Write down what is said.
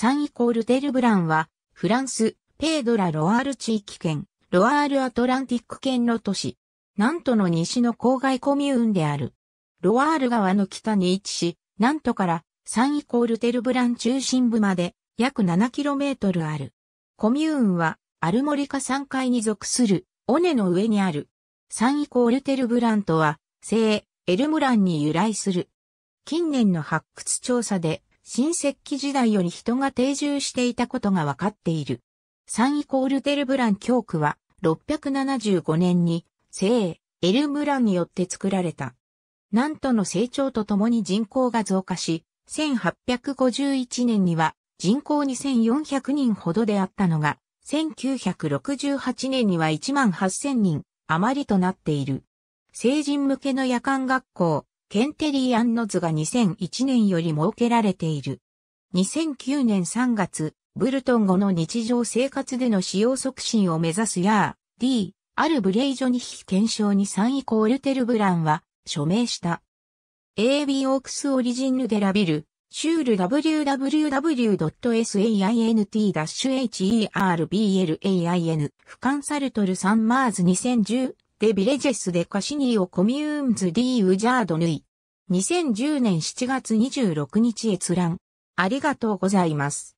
サンイコールデルブランは、フランス、ペードラ・ロワール地域圏、ロワール・アトランティック圏の都市、南都の西の郊外コミューンである。ロワール川の北に位置し、南都からサンイコールデルブラン中心部まで約 7km ある。コミューンはアルモリカ3階に属する尾根の上にある。サンイコールデルブランとは、聖エルムランに由来する。近年の発掘調査で新石器時代より人が定住していたことがわかっている。サンイコール・デル・ブラン教区は675年に聖エル・ブランによって作られた。南都の成長とともに人口が増加し、1851年には人口2400人ほどであったのが、1968年には1万8000人余りとなっている。成人向けの夜間学校、ケンテリーンノズが2001年より設けられている。2009年3月、ブルトン後の日常生活での使用促進を目指すヤー、D、あるブレイジョニヒ検証に3イコールテルブランは署名した。AB オークスオリジンヌデラビル、シュール www.saint-herblain カンサルトルサンマーズ2010でビレジェスでカシニーをコミューンズディウジャードヌイ2010年7月26日閲覧。ありがとうございます。